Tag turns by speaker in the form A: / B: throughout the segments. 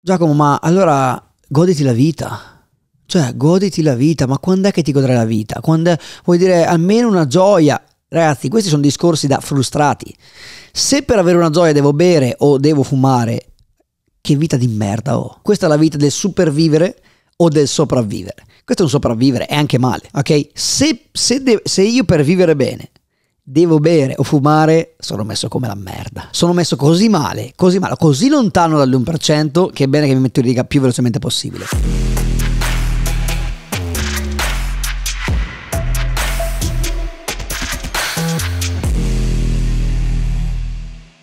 A: Giacomo, ma allora goditi la vita. Cioè, goditi la vita, ma quando è che ti godrai la vita? Quando vuoi dire almeno una gioia? Ragazzi, questi sono discorsi da frustrati. Se per avere una gioia devo bere o devo fumare, che vita di merda ho. Oh. Questa è la vita del supervivere o del sopravvivere. Questo è un sopravvivere, è anche male, ok? Se, se, de- se io per vivere bene devo bere o fumare, sono messo come la merda. Sono messo così male, così male, così lontano dall'1% che è bene che mi metto in riga più velocemente possibile.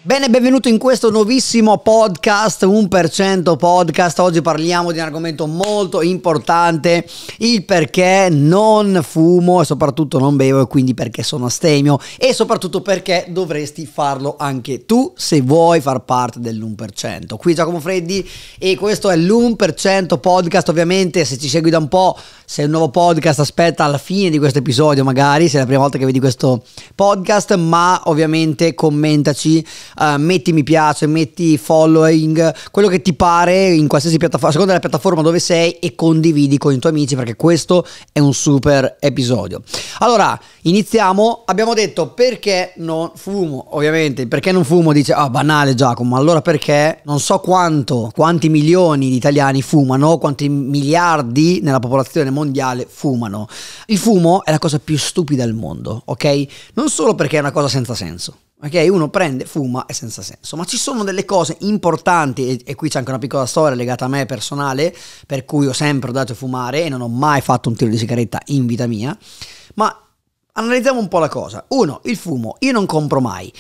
A: Bene, benvenuto in questo nuovissimo podcast, 1% podcast. Oggi parliamo di un argomento molto importante, il perché non fumo e soprattutto non bevo e quindi perché sono astemio e soprattutto perché dovresti farlo anche tu se vuoi far parte dell'1%. Qui Giacomo Freddi e questo è l'1% podcast. Ovviamente se ci segui da un po', se è un nuovo podcast aspetta alla fine di questo episodio magari, se è la prima volta che vedi questo podcast, ma ovviamente commentaci uh, metti mi piace, metti following, quello che ti pare in qualsiasi piattaforma, secondo la piattaforma dove sei e condividi con i tuoi amici perché questo è un super episodio. Allora, iniziamo. Abbiamo detto perché non fumo, ovviamente, perché non fumo dice "Ah, oh, banale Giacomo". Allora perché non so quanto, quanti milioni di italiani fumano, quanti miliardi nella popolazione mondiale fumano. Il fumo è la cosa più stupida al mondo, ok? Non solo perché è una cosa senza senso Ok, uno prende, fuma, e senza senso. Ma ci sono delle cose importanti, e, e qui c'è anche una piccola storia legata a me personale, per cui ho sempre dato a fumare e non ho mai fatto un tiro di sigaretta in vita mia. Ma analizziamo un po' la cosa. Uno, il fumo. Io non compro mai.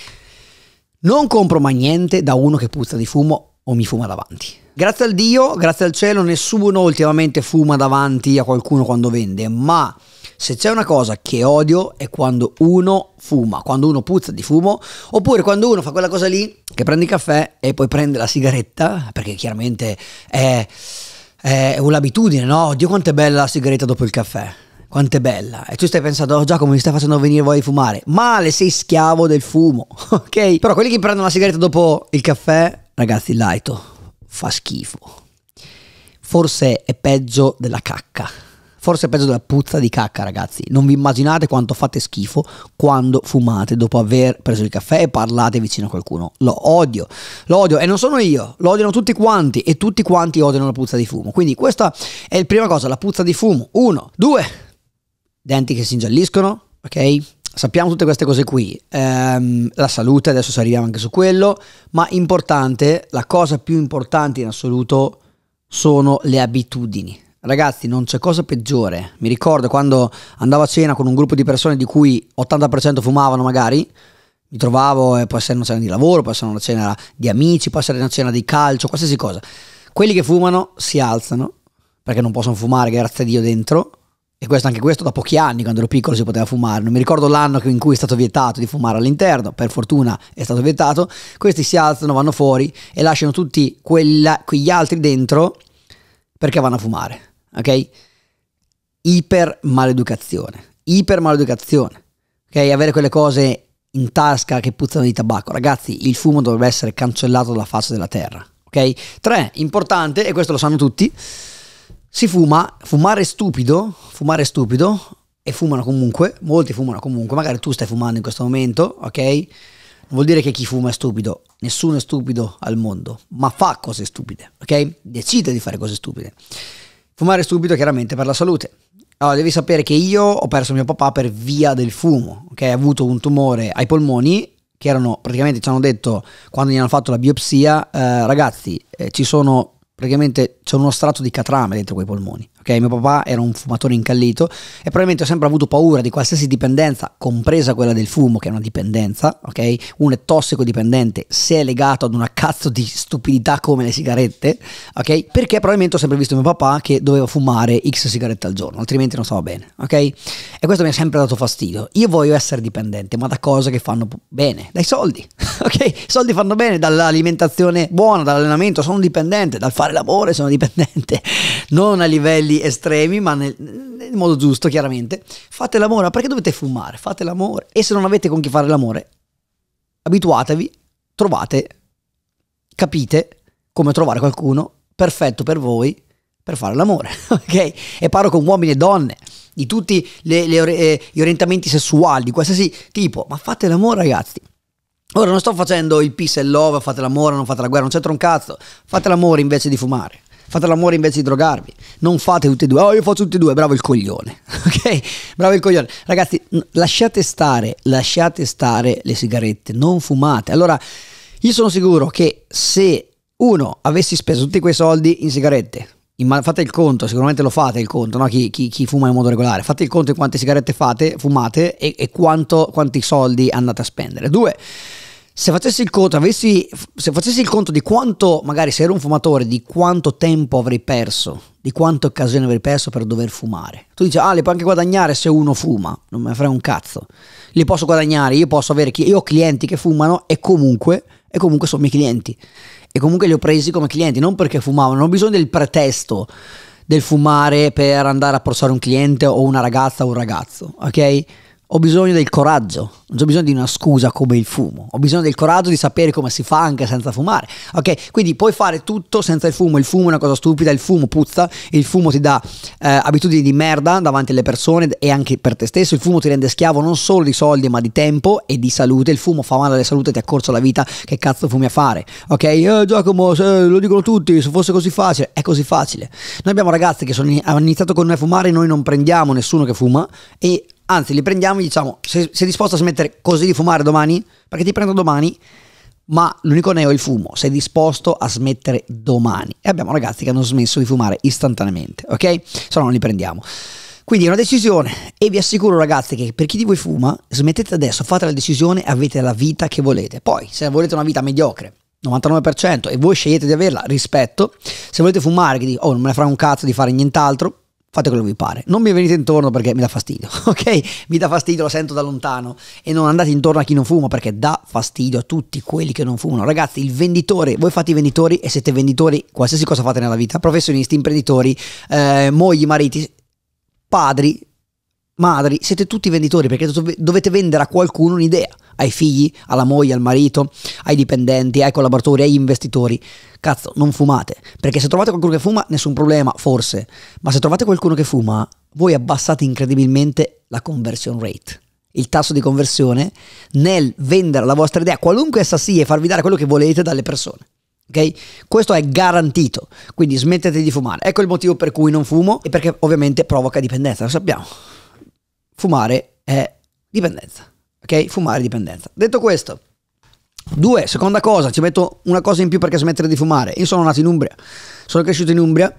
A: Non compro mai niente da uno che puzza di fumo o mi fuma davanti. Grazie al Dio, grazie al cielo, nessuno ultimamente fuma davanti a qualcuno quando vende, ma se c'è una cosa che odio è quando uno fuma, quando uno puzza di fumo, oppure quando uno fa quella cosa lì che prende il caffè e poi prende la sigaretta, perché chiaramente è, è un'abitudine, no? Oddio quanto è bella la sigaretta dopo il caffè. Quanto è bella. E tu stai pensando, oh Giacomo, mi stai facendo venire voglia di fumare. Male, sei schiavo del fumo, ok? Però quelli che prendono la sigaretta dopo il caffè, ragazzi, il laito fa schifo. Forse è peggio della cacca forse peggio della puzza di cacca, ragazzi. Non vi immaginate quanto fate schifo quando fumate dopo aver preso il caffè e parlate vicino a qualcuno. Lo odio, lo odio e non sono io, lo odiano tutti quanti e tutti quanti odiano la puzza di fumo. Quindi questa è la prima cosa, la puzza di fumo. Uno, due, denti che si ingialliscono, ok? sappiamo tutte queste cose qui, ehm, la salute, adesso ci arriviamo anche su quello, ma importante, la cosa più importante in assoluto sono le abitudini. Ragazzi, non c'è cosa peggiore. Mi ricordo quando andavo a cena con un gruppo di persone di cui 80% fumavano magari, mi trovavo, eh, può essere una cena di lavoro, può essere una cena di amici, può essere una cena di calcio, qualsiasi cosa. Quelli che fumano si alzano, perché non possono fumare, grazie a Dio, dentro. E questo, anche questo da pochi anni, quando ero piccolo si poteva fumare. Non mi ricordo l'anno in cui è stato vietato di fumare all'interno, per fortuna è stato vietato. Questi si alzano, vanno fuori e lasciano tutti quella, quegli altri dentro perché vanno a fumare ok? Iper maleducazione, iper maleducazione, ok? Avere quelle cose in tasca che puzzano di tabacco. Ragazzi, il fumo dovrebbe essere cancellato dalla faccia della terra, ok? Tre, importante, e questo lo sanno tutti, si fuma, fumare stupido, fumare stupido, e fumano comunque, molti fumano comunque, magari tu stai fumando in questo momento, ok? Non vuol dire che chi fuma è stupido, nessuno è stupido al mondo, ma fa cose stupide, ok? Decide di fare cose stupide. Fumare subito chiaramente per la salute. Allora, devi sapere che io ho perso mio papà per via del fumo, che okay? ha avuto un tumore ai polmoni che erano praticamente ci hanno detto quando gli hanno fatto la biopsia, eh, ragazzi, eh, ci sono praticamente c'è uno strato di catrame dentro quei polmoni. Okay, mio papà era un fumatore incallito e probabilmente ho sempre avuto paura di qualsiasi dipendenza, compresa quella del fumo, che è una dipendenza, ok? Uno è tossicodipendente se è legato ad una cazzo di stupidità come le sigarette, ok? Perché probabilmente ho sempre visto mio papà che doveva fumare X sigarette al giorno, altrimenti non stava bene, ok? E questo mi ha sempre dato fastidio. Io voglio essere dipendente, ma da cose che fanno bene, dai soldi, ok? I soldi fanno bene dall'alimentazione buona, dall'allenamento, sono dipendente, dal fare l'amore sono dipendente, non a livelli metodi estremi, ma nel, nel modo giusto, chiaramente. Fate l'amore, perché dovete fumare? Fate l'amore. E se non avete con chi fare l'amore, abituatevi, trovate, capite come trovare qualcuno perfetto per voi per fare l'amore, ok? E parlo con uomini e donne di tutti le, le, eh, gli orientamenti sessuali, di qualsiasi tipo, ma fate l'amore ragazzi. Ora non sto facendo il peace and love, fate l'amore, non fate la guerra, non c'entra un cazzo, fate l'amore invece di fumare, fate l'amore invece di drogarvi, non fate tutte e due, oh io faccio tutte e due, bravo il coglione, ok? Bravo il coglione. Ragazzi, lasciate stare, lasciate stare le sigarette, non fumate. Allora, io sono sicuro che se uno avessi speso tutti quei soldi in sigarette, fate il conto, sicuramente lo fate il conto, no? chi, chi, chi, fuma in modo regolare, fate il conto di quante sigarette fate, fumate e, e quanto, quanti soldi andate a spendere. Due, se facessi il conto, avessi, se facessi il conto di quanto, magari se ero un fumatore, di quanto tempo avrei perso, di quante occasioni avrei perso per dover fumare. Tu dici, ah, li puoi anche guadagnare se uno fuma, non me ne frega un cazzo. Li posso guadagnare, io posso avere, io ho clienti che fumano e comunque, e comunque sono miei clienti. E comunque li ho presi come clienti, non perché fumavano, non ho bisogno del pretesto del fumare per andare a approcciare un cliente o una ragazza o un ragazzo, ok? ho bisogno del coraggio, non ho bisogno di una scusa come il fumo, ho bisogno del coraggio di sapere come si fa anche senza fumare. Ok, quindi puoi fare tutto senza il fumo, il fumo è una cosa stupida, il fumo puzza, il fumo ti dà eh, abitudini di merda davanti alle persone e anche per te stesso, il fumo ti rende schiavo non solo di soldi ma di tempo e di salute, il fumo fa male alla salute, e ti accorcia la vita, che cazzo fumi a fare? Ok, eh, Giacomo, lo dicono tutti, se fosse così facile, è così facile. Noi abbiamo ragazzi che sono, hanno iniziato con noi a fumare, noi non prendiamo nessuno che fuma e Anzi, li prendiamo e diciamo, sei, sei disposto a smettere così di fumare domani? Perché ti prendo domani, ma l'unico neo è il fumo. Sei disposto a smettere domani? E abbiamo ragazzi che hanno smesso di fumare istantaneamente, ok? Se no non li prendiamo. Quindi è una decisione e vi assicuro ragazzi che per chi di voi fuma, smettete adesso, fate la decisione e avete la vita che volete. Poi, se volete una vita mediocre, 99% e voi scegliete di averla, rispetto. Se volete fumare, che dico, oh non me ne farà un cazzo di fare nient'altro, fate quello che vi pare. Non mi venite intorno perché mi dà fastidio, ok? Mi dà fastidio, lo sento da lontano e non andate intorno a chi non fuma perché dà fastidio a tutti quelli che non fumano. Ragazzi, il venditore, voi fate i venditori e siete venditori, qualsiasi cosa fate nella vita, professionisti, imprenditori, eh, mogli, mariti, padri, madri, siete tutti venditori perché dovete vendere a qualcuno un'idea, ai figli, alla moglie, al marito, ai dipendenti, ai collaboratori, agli investitori. Cazzo, non fumate, perché se trovate qualcuno che fuma, nessun problema, forse, ma se trovate qualcuno che fuma, voi abbassate incredibilmente la conversion rate, il tasso di conversione nel vendere la vostra idea, qualunque essa sia, e farvi dare quello che volete dalle persone. Okay? Questo è garantito, quindi smettete di fumare. Ecco il motivo per cui non fumo e perché ovviamente provoca dipendenza, lo sappiamo fumare è dipendenza. Ok? Fumare è dipendenza. Detto questo, due, seconda cosa, ci metto una cosa in più perché smettere di fumare. Io sono nato in Umbria, sono cresciuto in Umbria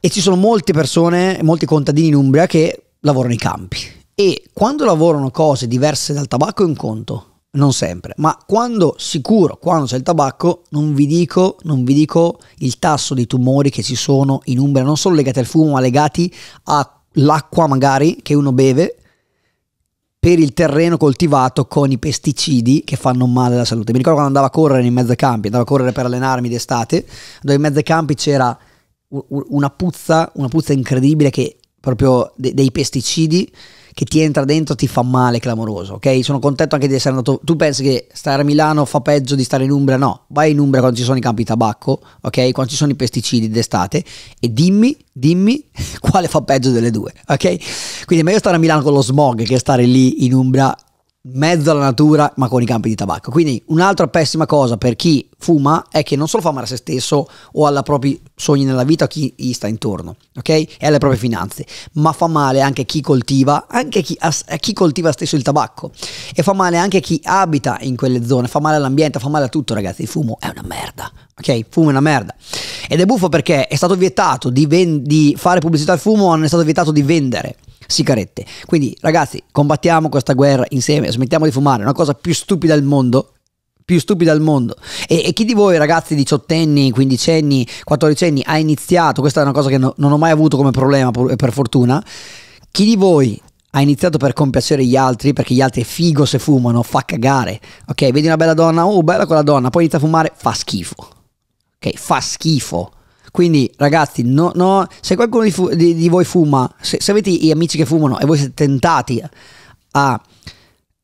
A: e ci sono molte persone, molti contadini in Umbria che lavorano i campi. E quando lavorano cose diverse dal tabacco è un conto, non sempre, ma quando sicuro, quando c'è il tabacco, non vi dico, non vi dico il tasso di tumori che ci sono in Umbria, non solo legati al fumo, ma legati a l'acqua magari che uno beve per il terreno coltivato con i pesticidi che fanno male alla salute. Mi ricordo quando andavo a correre in mezzo ai campi, andavo a correre per allenarmi d'estate, dove in mezzo ai campi c'era una puzza, una puzza incredibile che proprio dei pesticidi che ti entra dentro ti fa male, clamoroso. Ok, sono contento anche di essere andato. Tu pensi che stare a Milano fa peggio di stare in Umbria? No, vai in Umbria quando ci sono i campi tabacco, ok, quando ci sono i pesticidi d'estate e dimmi, dimmi quale fa peggio delle due, ok? Quindi è meglio stare a Milano con lo smog che stare lì in Umbria mezzo alla natura ma con i campi di tabacco. Quindi un'altra pessima cosa per chi fuma è che non solo fa male a se stesso o alla propri sogni nella vita, a chi gli sta intorno, ok? E alle proprie finanze, ma fa male anche a chi coltiva, anche chi, a, a eh, chi coltiva stesso il tabacco e fa male anche a chi abita in quelle zone, fa male all'ambiente, fa male a tutto, ragazzi, il fumo è una merda, ok? Fumo è una merda. Ed è buffo perché è stato vietato di, ven- di fare pubblicità al fumo, non è stato vietato di vendere sigarette. Quindi ragazzi, combattiamo questa guerra insieme, smettiamo di fumare, è una cosa più stupida al mondo, più stupida al mondo. E, e, chi di voi, ragazzi diciottenni, quindicenni, quattordicenni, ha iniziato? Questa è una cosa che no, non ho mai avuto come problema, per fortuna. Chi di voi ha iniziato per compiacere gli altri, perché gli altri è figo se fumano, fa cagare. Ok, vedi una bella donna, oh bella quella donna, poi inizia a fumare, fa schifo. Ok, fa schifo. Quindi ragazzi, no, no, se qualcuno di, fu, di, di voi fuma, se, se, avete gli amici che fumano e voi siete tentati a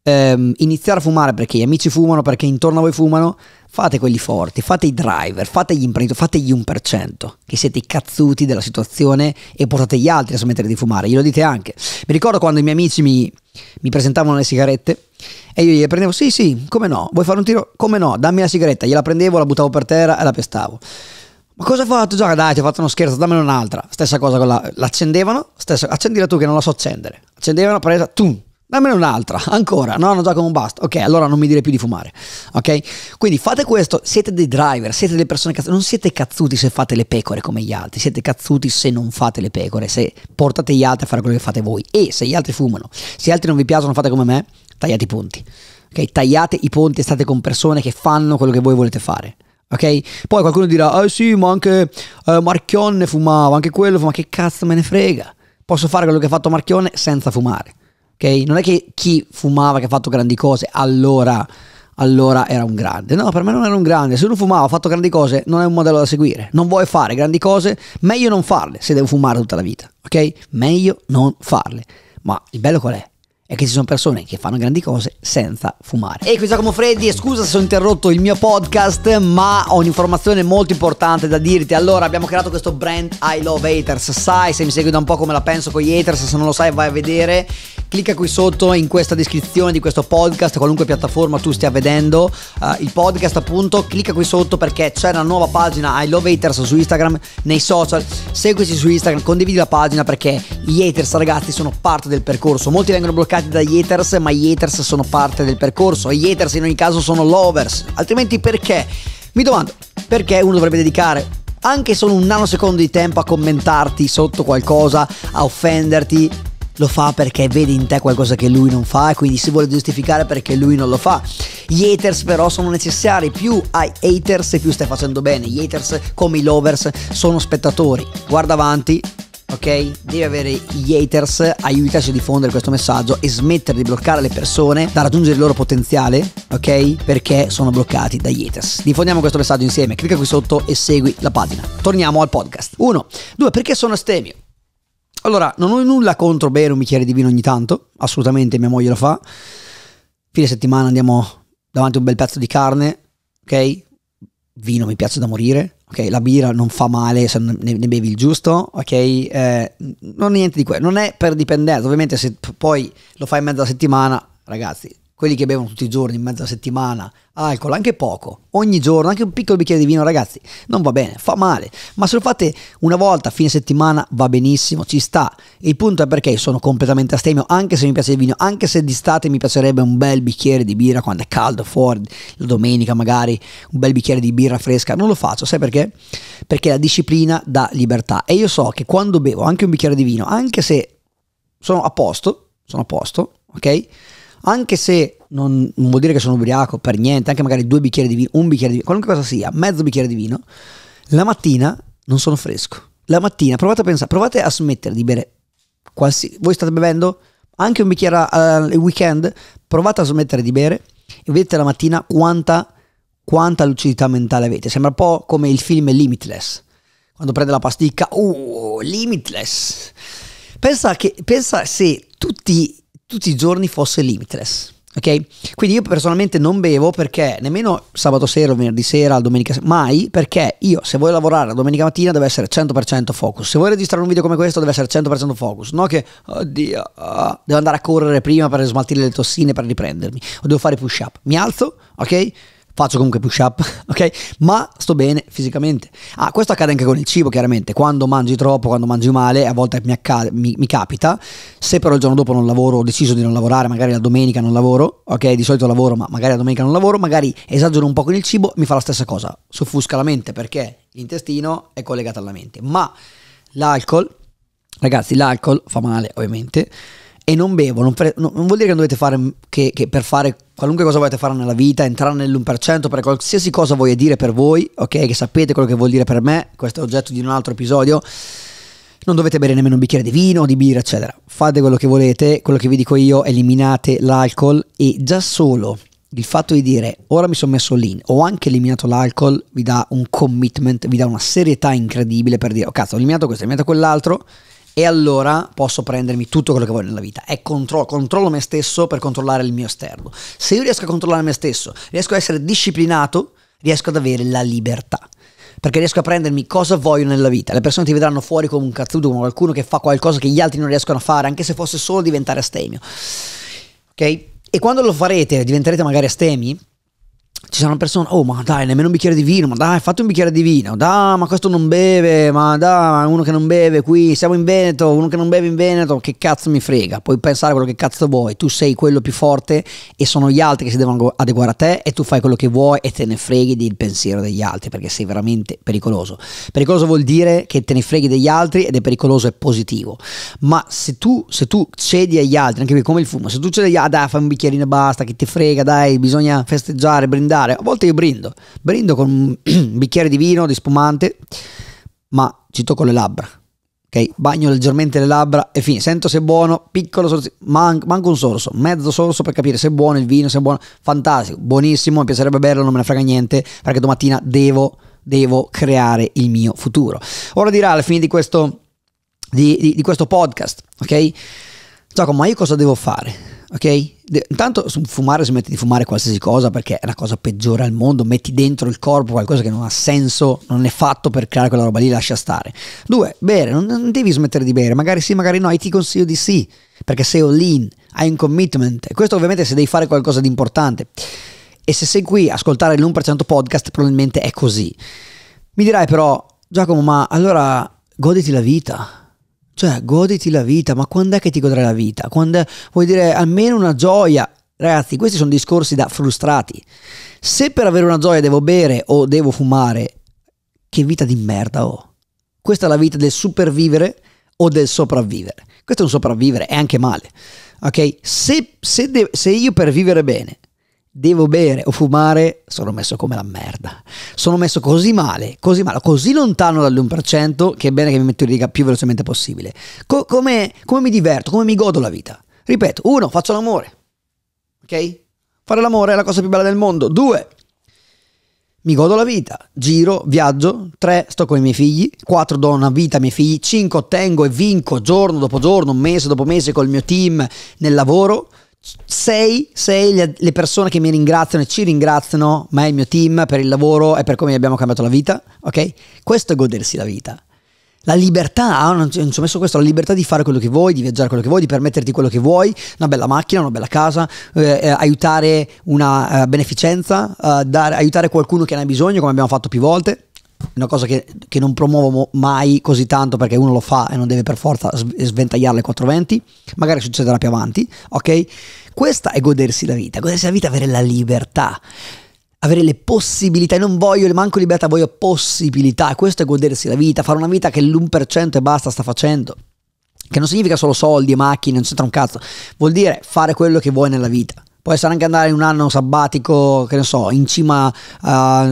A: ehm, iniziare a fumare perché gli amici fumano, perché intorno a voi fumano, fate quelli forti, fate i driver, fate gli imprenditori, fate gli 1%, che siete i cazzuti della situazione e portate gli altri a smettere di fumare, glielo dite anche. Mi ricordo quando i miei amici mi, mi presentavano le sigarette e io gli prendevo, sì sì, come no, vuoi fare un tiro? Come no, dammi la sigaretta, gliela prendevo, la buttavo per terra e la pestavo. Ma cosa hai fatto? Già, dai, ti ho fatto uno scherzo, dammelo un'altra. Stessa cosa con la. L'accendevano, stessa, accendila tu che non la so accendere. Accendevano, presa, tu. Dammene un'altra, ancora. No, no, un basta. Ok, allora non mi dire più di fumare. Ok? Quindi fate questo, siete dei driver, siete delle persone cazzuti. Non siete cazzuti se fate le pecore come gli altri, siete cazzuti se non fate le pecore, se portate gli altri a fare quello che fate voi. E se gli altri fumano, se gli altri non vi piacciono, fate come me, tagliate i ponti. Ok? Tagliate i ponti e state con persone che fanno quello che voi volete fare. Ok? Poi qualcuno dirà, ah oh, sì, ma anche eh, Marchionne fumava, anche quello fumava, che cazzo me ne frega? Posso fare quello che ha fatto Marchionne senza fumare. Ok? Non è che chi fumava che ha fatto grandi cose, allora, allora era un grande. No, per me non era un grande. Se uno fumava, ha fatto grandi cose, non è un modello da seguire. Non vuoi fare grandi cose, meglio non farle se devo fumare tutta la vita. Ok? Meglio non farle. Ma il bello qual è? è che ci sono persone che fanno grandi cose senza fumare. Ehi, qui Giacomo Freddi scusa se ho interrotto il mio podcast, ma ho un'informazione molto importante da dirti. Allora, abbiamo creato questo brand I Love Haters. Sai, se mi segui da un po' come la penso con gli haters, se non lo sai vai a vedere. Clicca qui sotto in questa descrizione di questo podcast, qualunque piattaforma tu stia vedendo uh, il podcast appunto, clicca qui sotto perché c'è una nuova pagina I Love Haters su Instagram, nei social. Seguici su Instagram, condividi la pagina perché gli haters ragazzi sono parte del percorso. Molti vengono bloccati creati da haters, ma gli haters sono parte del percorso. Gli haters in ogni caso sono lovers. Altrimenti perché? Mi domando, perché uno dovrebbe dedicare anche solo un nanosecondo di tempo a commentarti sotto qualcosa, a offenderti, lo fa perché vede in te qualcosa che lui non fa e quindi si vuole giustificare perché lui non lo fa. Gli haters però sono necessari, più hai haters più stai facendo bene. Gli haters come i lovers sono spettatori. Guarda avanti, ok? Devi avere gli haters, aiutaci a diffondere questo messaggio e smettere di bloccare le persone da raggiungere il loro potenziale, ok? Perché sono bloccati dagli haters. Diffondiamo questo messaggio insieme, clicca qui sotto e segui la pagina. Torniamo al podcast. Uno, due, Perché sono estemio? Allora, non ho nulla contro bere un bicchiere di vino ogni tanto, assolutamente mia moglie lo fa. Fine settimana andiamo davanti a un bel pezzo di carne, ok? Vino mi piace da morire, Ok, la birra non fa male se ne, ne bevi il giusto, ok? Eh, non niente di quello, non è per dipendenza, ovviamente se poi lo fai in mezza settimana, ragazzi, quelli che bevono tutti i giorni, mezza settimana, alcol, anche poco, ogni giorno, anche un piccolo bicchiere di vino, ragazzi, non va bene, fa male, ma se lo fate una volta fine settimana va benissimo, ci sta. Il punto è perché sono completamente astemio, anche se mi piace il vino, anche se d'estate mi piacerebbe un bel bicchiere di birra quando è caldo fuori, la domenica magari, un bel bicchiere di birra fresca, non lo faccio, sai perché? Perché la disciplina dà libertà e io so che quando bevo anche un bicchiere di vino, anche se sono a posto, sono a posto, ok? anche se non, non, vuol dire che sono ubriaco per niente, anche magari due bicchieri di vino, un bicchiere di vino, qualunque cosa sia, mezzo bicchiere di vino, la mattina non sono fresco. La mattina provate a pensare, provate a smettere di bere qualsiasi... Voi state bevendo anche un bicchiere al eh, weekend, provate a smettere di bere e vedete la mattina quanta, quanta lucidità mentale avete. Sembra un po' come il film Limitless, quando prende la pasticca, oh, Limitless. Pensa, che, pensa se tutti tutti i giorni fosse limitless. Ok? Quindi io personalmente non bevo perché nemmeno sabato sera, venerdì sera, domenica sera, mai perché io se vuoi lavorare la domenica mattina deve essere 100% focus. Se vuoi registrare un video come questo deve essere 100% focus, no che oddio, uh, devo andare a correre prima per smaltire le tossine per riprendermi o devo fare push up. Mi alzo, ok? faccio comunque push up, ok? Ma sto bene fisicamente. Ah, questo accade anche con il cibo, chiaramente. Quando mangi troppo, quando mangi male, a volte mi, accade, mi, mi capita. Se però il giorno dopo non lavoro, ho deciso di non lavorare, magari la domenica non lavoro, ok? Di solito lavoro, ma magari la domenica non lavoro, magari esagero un po' con il cibo, mi fa la stessa cosa. Soffusca la mente perché l'intestino è collegato alla mente. Ma l'alcol, ragazzi, l'alcol fa male, ovviamente. E non bevo, non, pre- non, vuol dire che non dovete fare che, che per fare qualunque cosa volete fare nella vita, entrare nell'1%, per qualsiasi cosa voglia dire per voi, ok? Che sapete quello che vuol dire per me, questo è oggetto di un altro episodio. Non dovete bere nemmeno un bicchiere di vino, di birra, eccetera. Fate quello che volete, quello che vi dico io, eliminate l'alcol e già solo il fatto di dire ora mi sono messo lean, ho anche eliminato l'alcol, vi dà un commitment, vi dà una serietà incredibile per dire, oh cazzo, ho eliminato questo, ho eliminato quell'altro, e allora posso prendermi tutto quello che voglio nella vita. È controllo, controllo me stesso per controllare il mio esterno. Se io riesco a controllare me stesso, riesco a essere disciplinato, riesco ad avere la libertà. Perché riesco a prendermi cosa voglio nella vita. Le persone ti vedranno fuori come un cazzuto, come qualcuno che fa qualcosa che gli altri non riescono a fare, anche se fosse solo diventare astemio. Ok? E quando lo farete, diventerete magari astemi, ci saranno persone, oh ma dai, nemmeno un bicchiere di vino, ma dai, fate un bicchiere di vino, dai, ma questo non beve, ma dai, uno che non beve qui, siamo in Veneto, uno che non beve in Veneto, che cazzo mi frega, puoi pensare quello che cazzo vuoi, tu sei quello più forte e sono gli altri che si devono adeguare a te e tu fai quello che vuoi e te ne freghi del pensiero degli altri perché sei veramente pericoloso. Pericoloso vuol dire che te ne freghi degli altri ed è pericoloso e positivo, ma se tu, se tu cedi agli altri, anche come il fumo, se tu cedi agli altri, ah, dai, fai un bicchierino e basta, che ti frega, dai, bisogna festeggiare, brindare, brindare, a volte io brindo, brindo con un bicchiere di vino, di spumante, ma ci tocco le labbra, ok? Bagno leggermente le labbra e fine, sento se è buono, piccolo sorso, man- manco un sorso, mezzo sorso per capire se è buono il vino, se è buono, fantastico, buonissimo, mi piacerebbe berlo, non me ne frega niente, perché domattina devo, devo creare il mio futuro. Ora dirà alla fine di questo, di, di, di questo podcast, ok? Giacomo, ma io cosa devo fare? ok? intanto fumare smetti di fumare qualsiasi cosa perché è la cosa peggiore al mondo, metti dentro il corpo qualcosa che non ha senso, non è fatto per creare quella roba lì, lascia stare. Due, bere, non, non devi smettere di bere, magari sì, magari no, e ti consiglio di sì, perché sei all in, hai un commitment, e questo ovviamente se devi fare qualcosa di importante. E se sei qui a ascoltare l'1% podcast probabilmente è così. Mi dirai però, Giacomo, ma allora goditi la vita cioè, goditi la vita, ma quando è che ti godrai la vita? Quando vuoi dire almeno una gioia? Ragazzi, questi sono discorsi da frustrati. Se per avere una gioia devo bere o devo fumare, che vita di merda ho. Questa è la vita del supervivere o del sopravvivere. Questo è un sopravvivere, è anche male. Ok? Se, se, de- se io per vivere bene devo bere o fumare, sono messo come la merda. Sono messo così male, così male, così lontano dall'1% che è bene che mi metto in riga più velocemente possibile. Co- come, come mi diverto, come mi godo la vita? Ripeto, uno, faccio l'amore. Ok? Fare l'amore è la cosa più bella del mondo. Due, mi godo la vita, giro, viaggio, Tre, sto con i miei figli, Quattro, do una vita ai miei figli, Cinque, ottengo e vinco giorno dopo giorno, mese dopo mese col mio team nel lavoro, sei, sei le, persone che mi ringraziano e ci ringraziano, ma è il mio team, per il lavoro e per come abbiamo cambiato la vita, ok? Questo è godersi la vita. La libertà, ah, non ci ho messo questo, la libertà di fare quello che vuoi, di viaggiare quello che vuoi, di permetterti quello che vuoi, una bella macchina, una bella casa, eh, eh, aiutare una eh, beneficenza, eh, dare, aiutare qualcuno che ne ha bisogno, come abbiamo fatto più volte una cosa che, che, non promuovo mai così tanto perché uno lo fa e non deve per forza sventagliare le 420, magari succederà più avanti, ok? Questa è godersi la vita, godersi la vita è avere la libertà, avere le possibilità, non voglio manco libertà, voglio possibilità, questo è godersi la vita, fare una vita che l'1% e basta sta facendo, che non significa solo soldi e macchine, non c'entra un cazzo, vuol dire fare quello che vuoi nella vita. Può essere anche andare un anno sabbatico, che ne so, in cima uh,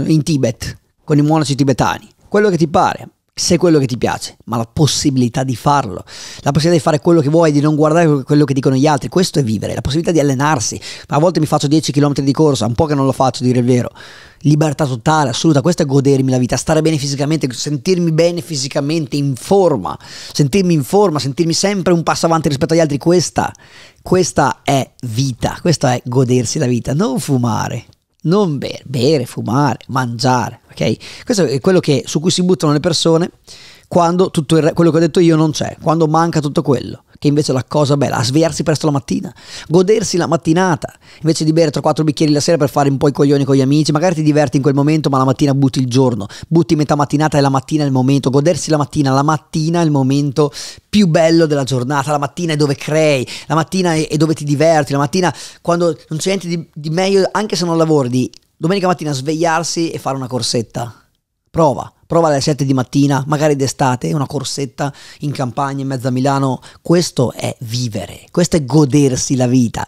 A: in Tibet con i monaci tibetani, quello che ti pare, se quello che ti piace, ma la possibilità di farlo, la possibilità di fare quello che vuoi, di non guardare quello che dicono gli altri, questo è vivere, la possibilità di allenarsi, a volte mi faccio 10 km di corsa, un po' che non lo faccio, dire il vero, libertà totale, assoluta, questo è godermi la vita, stare bene fisicamente, sentirmi bene fisicamente, in forma, sentirmi in forma, sentirmi sempre un passo avanti rispetto agli altri, questa, questa è vita, questa è godersi la vita, non fumare non bere, bere, fumare, mangiare, ok? Questo è quello che, su cui si buttano le persone quando tutto il re- quello che ho detto io non c'è, quando manca tutto quello che invece è la cosa bella, a svegliarsi presto la mattina, godersi la mattinata, invece di bere 3-4 bicchieri la sera per fare un po' i coglioni con gli amici, magari ti diverti in quel momento, ma la mattina butti il giorno, butti metà mattinata e la mattina è il momento, godersi la mattina, la mattina è il momento più bello della giornata, la mattina è dove crei, la mattina è dove ti diverti, la mattina quando non c'è niente di, di meglio, anche se non lavori, di domenica mattina svegliarsi e fare una corsetta Prova, prova alle 7 di mattina, magari d'estate, una corsetta in campagna, in mezzo a Milano. Questo è vivere, questo è godersi la vita.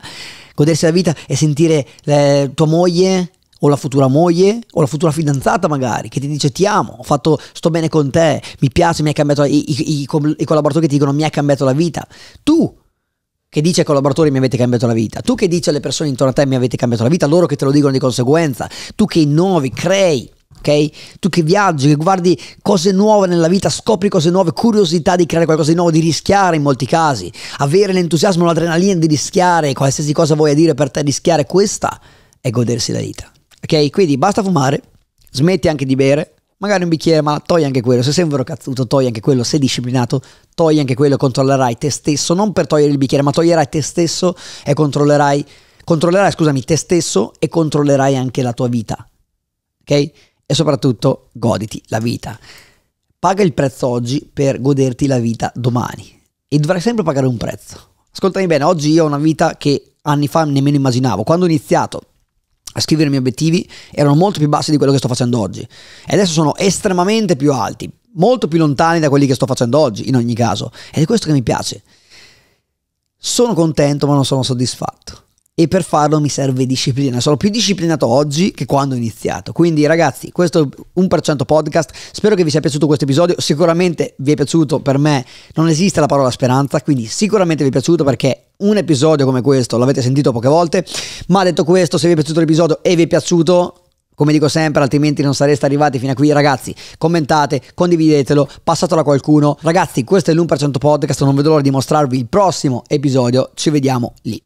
A: Godersi la vita è sentire le, eh, tua moglie o la futura moglie o la futura fidanzata magari che ti dice ti amo, ho fatto, sto bene con te, mi piace, mi hai cambiato, i, i, i, i collaboratori che ti dicono mi hai cambiato la vita. Tu che dice ai collaboratori mi avete cambiato la vita, tu che dici alle persone intorno a te mi avete cambiato la vita, loro che te lo dicono di conseguenza, tu che innovi, crei, ok? Tu che viaggi, che guardi cose nuove nella vita, scopri cose nuove, curiosità di creare qualcosa di nuovo, di rischiare in molti casi, avere l'entusiasmo, l'adrenalina di rischiare, qualsiasi cosa voglia dire per te rischiare, questa è godersi la vita, ok? Quindi basta fumare, smetti anche di bere, magari un bicchiere, ma togli anche quello. Se sei un vero cazzuto, togli anche quello. Sei disciplinato, togli anche quello. Controllerai te stesso, non per togliere il bicchiere, ma toglierai te stesso e controllerai, controllerai, scusami, te stesso e controllerai anche la tua vita. Ok? e soprattutto goditi la vita. Paga il prezzo oggi per goderti la vita domani e dovrai sempre pagare un prezzo. Ascoltami bene, oggi io ho una vita che anni fa nemmeno immaginavo. Quando ho iniziato a scrivere i miei obiettivi erano molto più bassi di quello che sto facendo oggi e adesso sono estremamente più alti, molto più lontani da quelli che sto facendo oggi in ogni caso ed è questo che mi piace. Sono contento ma non sono soddisfatto e per farlo mi serve disciplina. Sono più disciplinato oggi che quando ho iniziato. Quindi ragazzi, questo è 1% podcast. Spero che vi sia piaciuto questo episodio. Sicuramente vi è piaciuto, per me non esiste la parola speranza, quindi sicuramente vi è piaciuto perché un episodio come questo l'avete sentito poche volte. Ma detto questo, se vi è piaciuto l'episodio e vi è piaciuto come dico sempre, altrimenti non sareste arrivati fino a qui. Ragazzi, commentate, condividetelo, passatelo a qualcuno. Ragazzi, questo è l'1% podcast, non vedo l'ora di mostrarvi il prossimo episodio. Ci vediamo lì.